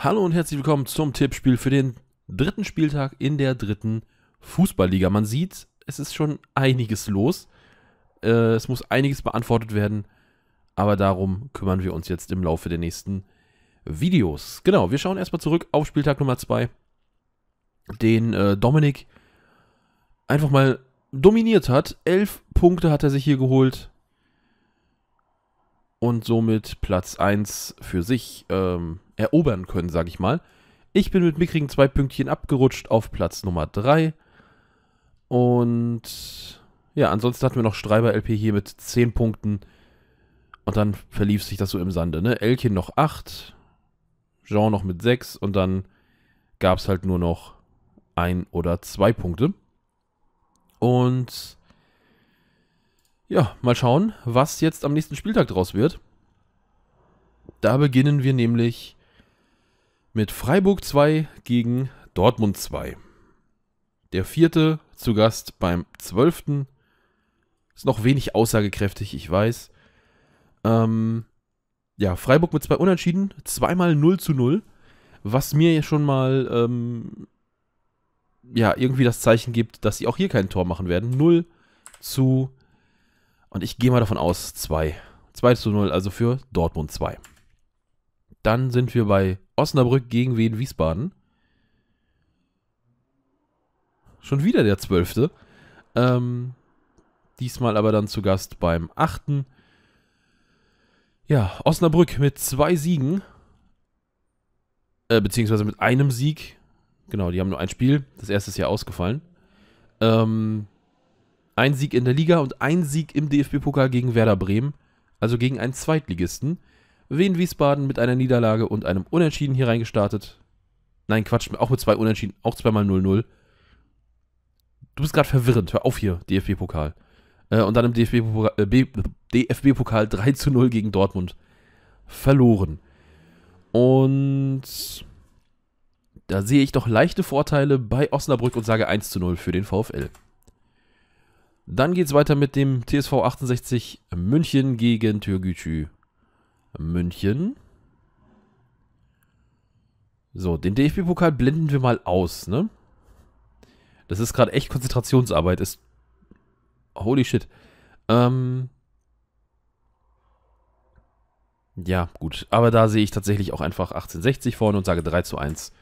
Hallo und herzlich willkommen zum Tippspiel für den dritten Spieltag in der dritten Fußballliga. Man sieht, es ist schon einiges los. Äh, es muss einiges beantwortet werden. Aber darum kümmern wir uns jetzt im Laufe der nächsten Videos. Genau, wir schauen erstmal zurück auf Spieltag Nummer 2, den äh, Dominik einfach mal dominiert hat. Elf Punkte hat er sich hier geholt. Und somit Platz 1 für sich. Ähm, erobern können, sage ich mal. Ich bin mit mickrigen zwei Pünktchen abgerutscht auf Platz Nummer 3. Und ja, ansonsten hatten wir noch Streiber LP hier mit 10 Punkten. Und dann verlief sich das so im Sande. Ne? Elchen noch 8, Jean noch mit 6 und dann gab es halt nur noch ein oder zwei Punkte. Und ja, mal schauen, was jetzt am nächsten Spieltag draus wird. Da beginnen wir nämlich mit Freiburg 2 gegen Dortmund 2. Der vierte zu Gast beim zwölften. Ist noch wenig aussagekräftig, ich weiß. Ähm, ja, Freiburg mit zwei Unentschieden, zweimal 0 zu 0, was mir ja schon mal ähm, ja, irgendwie das Zeichen gibt, dass sie auch hier kein Tor machen werden. 0 zu, und ich gehe mal davon aus, 2. 2 zu 0, also für Dortmund 2. Dann sind wir bei Osnabrück gegen Wien Wiesbaden. Schon wieder der zwölfte. Ähm, diesmal aber dann zu Gast beim achten. Ja, Osnabrück mit zwei Siegen. Äh, beziehungsweise mit einem Sieg. Genau, die haben nur ein Spiel. Das erste ist ja ausgefallen. Ähm, ein Sieg in der Liga und ein Sieg im DFB-Pokal gegen Werder Bremen. Also gegen einen Zweitligisten. Wien Wiesbaden mit einer Niederlage und einem Unentschieden hier reingestartet. Nein, Quatsch, auch mit zwei Unentschieden, auch zweimal 0-0. Du bist gerade verwirrend, hör auf hier, DFB-Pokal. Äh, und dann im DFB-Pokal äh, DFB 3 0 gegen Dortmund. Verloren. Und da sehe ich doch leichte Vorteile bei Osnabrück und sage 1 0 für den VfL. Dann geht es weiter mit dem TSV 68 München gegen Türgücü. München. So, den DFB-Pokal blenden wir mal aus, ne? Das ist gerade echt Konzentrationsarbeit. Ist holy shit. Ähm ja, gut. Aber da sehe ich tatsächlich auch einfach 1860 vorne und sage 3 zu 1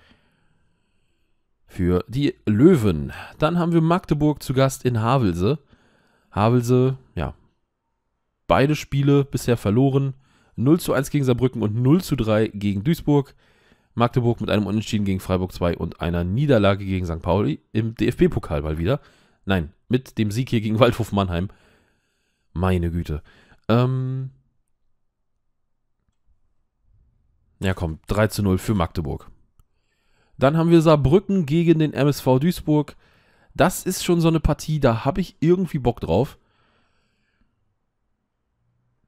für die Löwen. Dann haben wir Magdeburg zu Gast in Havelse. Havelse, ja. Beide Spiele bisher verloren. 0 zu 1 gegen Saarbrücken und 0 zu 3 gegen Duisburg. Magdeburg mit einem Unentschieden gegen Freiburg 2 und einer Niederlage gegen St. Pauli im DFB-Pokal mal wieder. Nein, mit dem Sieg hier gegen Waldhof Mannheim. Meine Güte. Ähm ja, komm, 3 zu 0 für Magdeburg. Dann haben wir Saarbrücken gegen den MSV Duisburg. Das ist schon so eine Partie, da habe ich irgendwie Bock drauf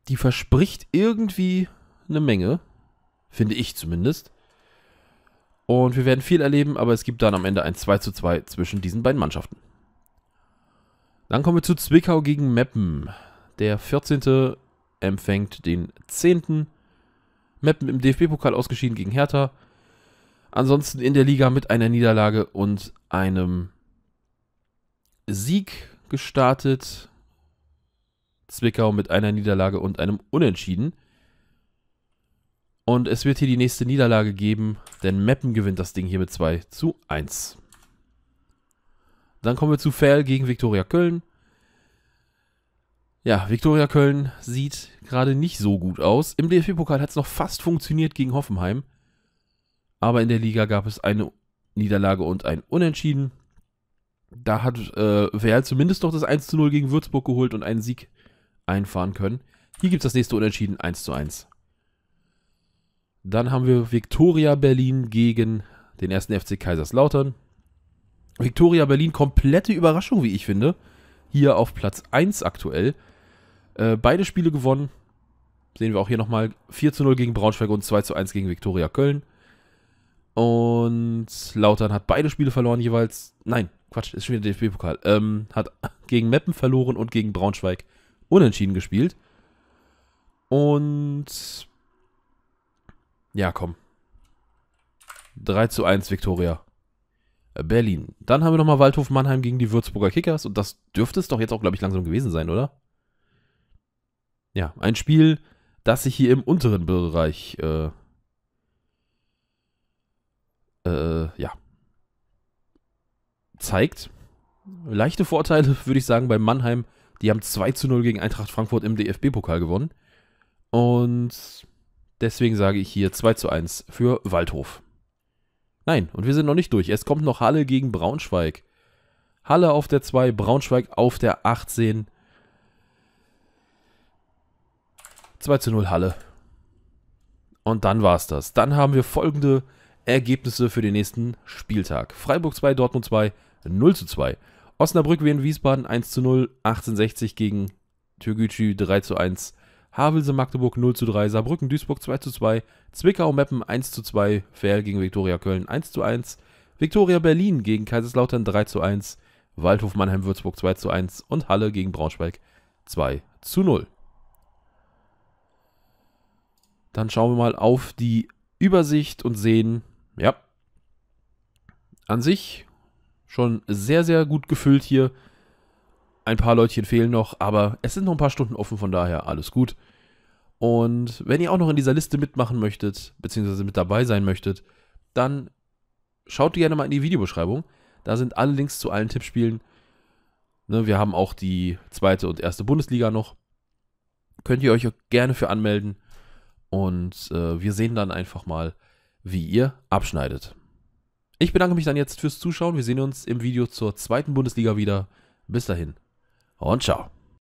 die verspricht irgendwie eine Menge. Finde ich zumindest. Und wir werden viel erleben, aber es gibt dann am Ende ein 2 zu 2 zwischen diesen beiden Mannschaften. Dann kommen wir zu Zwickau gegen Meppen. Der 14. empfängt den 10. Meppen im DFB-Pokal ausgeschieden gegen Hertha. Ansonsten in der Liga mit einer Niederlage und einem Sieg gestartet. Zwickau mit einer Niederlage und einem Unentschieden. Und es wird hier die nächste Niederlage geben, denn Meppen gewinnt das Ding hier mit 2 zu 1. Dann kommen wir zu Fell gegen Viktoria Köln. Ja, Viktoria Köln sieht gerade nicht so gut aus. Im DFB-Pokal hat es noch fast funktioniert gegen Hoffenheim. Aber in der Liga gab es eine Niederlage und ein Unentschieden. Da hat äh, Verl zumindest noch das 1 zu 0 gegen Würzburg geholt und einen Sieg einfahren können. Hier gibt es das nächste Unentschieden 1 zu 1. Dann haben wir Viktoria Berlin gegen den ersten FC Kaiserslautern. Viktoria Berlin, komplette Überraschung, wie ich finde. Hier auf Platz 1 aktuell. Äh, beide Spiele gewonnen. Sehen wir auch hier nochmal 4 zu 0 gegen Braunschweig und 2 zu 1 gegen Viktoria Köln. Und Lautern hat beide Spiele verloren jeweils. Nein, Quatsch, ist schon wieder DFB-Pokal. Ähm, hat gegen Meppen verloren und gegen Braunschweig unentschieden gespielt. Und ja, komm. 3 zu 1 Viktoria. Äh, Berlin. Dann haben wir nochmal Waldhof Mannheim gegen die Würzburger Kickers. Und das dürfte es doch jetzt auch, glaube ich, langsam gewesen sein, oder? Ja, ein Spiel, das sich hier im unteren Bereich, äh, äh, ja, zeigt. Leichte Vorteile, würde ich sagen, bei Mannheim die haben 2 zu 0 gegen Eintracht Frankfurt im DFB-Pokal gewonnen. Und deswegen sage ich hier 2 zu 1 für Waldhof. Nein, und wir sind noch nicht durch. Es kommt noch Halle gegen Braunschweig. Halle auf der 2, Braunschweig auf der 18. 2 zu 0 Halle. Und dann war es das. Dann haben wir folgende Ergebnisse für den nächsten Spieltag. Freiburg 2, Dortmund 2, 0 zu 2. Osnabrück wie in Wiesbaden 1 zu 0, 1860 gegen Türgücü 3 zu 1, Havelse Magdeburg 0 zu 3, Saarbrücken Duisburg 2 zu 2, Zwickau Meppen 1 zu 2, Verl gegen Viktoria Köln 1 zu 1, Viktoria Berlin gegen Kaiserslautern 3 zu 1, Waldhof Mannheim Würzburg 2 zu 1 und Halle gegen Braunschweig 2 zu 0. Dann schauen wir mal auf die Übersicht und sehen, ja, an sich schon sehr, sehr gut gefüllt hier. Ein paar Leutchen fehlen noch, aber es sind noch ein paar Stunden offen, von daher alles gut. Und wenn ihr auch noch in dieser Liste mitmachen möchtet, beziehungsweise mit dabei sein möchtet, dann schaut gerne mal in die Videobeschreibung. Da sind alle Links zu allen Tippspielen. Ne, wir haben auch die zweite und erste Bundesliga noch. Könnt ihr euch auch gerne für anmelden. Und äh, wir sehen dann einfach mal, wie ihr abschneidet. Ich bedanke mich dann jetzt fürs Zuschauen. Wir sehen uns im Video zur zweiten Bundesliga wieder. Bis dahin und ciao.